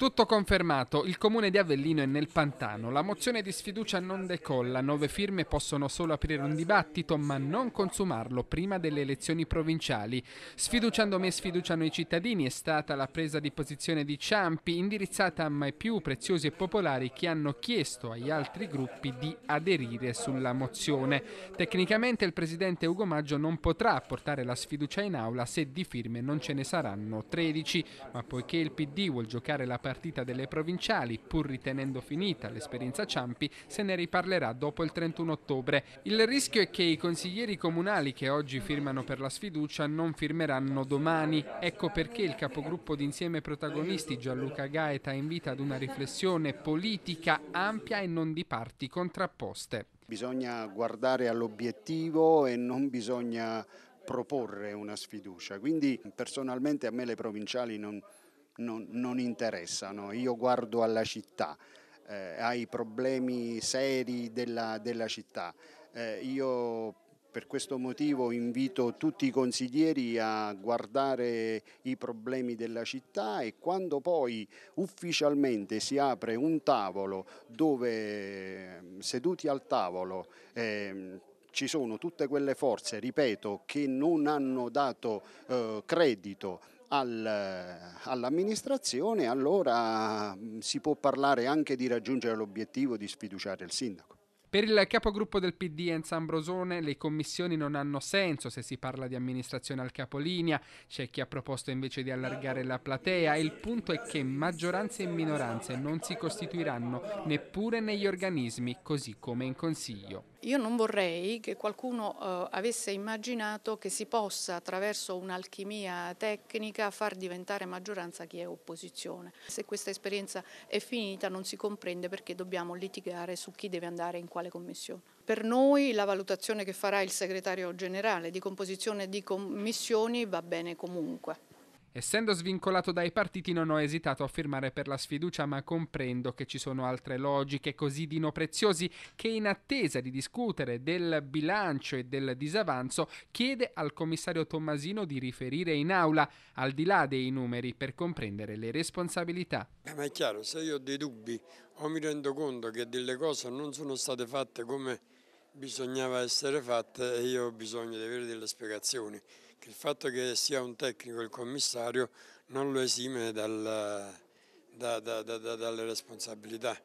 Tutto confermato, il comune di Avellino è nel pantano, la mozione di sfiducia non decolla, nove firme possono solo aprire un dibattito ma non consumarlo prima delle elezioni provinciali. Sfiduciando me sfiduciano i cittadini è stata la presa di posizione di Ciampi indirizzata a mai più preziosi e popolari che hanno chiesto agli altri gruppi di aderire sulla mozione. Tecnicamente il presidente Ugo Maggio non potrà portare la sfiducia in aula se di firme non ce ne saranno 13, ma poiché il PD vuol giocare la partita partita delle provinciali, pur ritenendo finita l'esperienza Ciampi, se ne riparlerà dopo il 31 ottobre. Il rischio è che i consiglieri comunali che oggi firmano per la sfiducia non firmeranno domani. Ecco perché il capogruppo d'insieme protagonisti Gianluca Gaeta invita ad una riflessione politica ampia e non di parti contrapposte. Bisogna guardare all'obiettivo e non bisogna proporre una sfiducia. Quindi personalmente a me le provinciali non, non, non interessano. Io guardo alla città, eh, ai problemi seri della, della città. Eh, io per questo motivo invito tutti i consiglieri a guardare i problemi della città e quando poi ufficialmente si apre un tavolo dove seduti al tavolo eh, ci sono tutte quelle forze, ripeto, che non hanno dato eh, credito al, all'amministrazione, allora mm, si può parlare anche di raggiungere l'obiettivo di sfiduciare il sindaco. Per il capogruppo del PD Enzo Ambrosone le commissioni non hanno senso se si parla di amministrazione al capolinea, c'è chi ha proposto invece di allargare la platea il punto è che maggioranze e minoranze non si costituiranno neppure negli organismi, così come in Consiglio. Io non vorrei che qualcuno eh, avesse immaginato che si possa attraverso un'alchimia tecnica far diventare maggioranza chi è opposizione. Se questa esperienza è finita non si comprende perché dobbiamo litigare su chi deve andare in quale quale commissione. Per noi la valutazione che farà il segretario generale di composizione di commissioni va bene comunque. Essendo svincolato dai partiti non ho esitato a firmare per la sfiducia, ma comprendo che ci sono altre logiche così preziosi che in attesa di discutere del bilancio e del disavanzo chiede al commissario Tommasino di riferire in aula, al di là dei numeri, per comprendere le responsabilità. Eh, ma è chiaro, se io ho dei dubbi o mi rendo conto che delle cose non sono state fatte come bisognava essere fatte, io ho bisogno di avere delle spiegazioni che il fatto che sia un tecnico il commissario non lo esime dal, da, da, da, dalle responsabilità.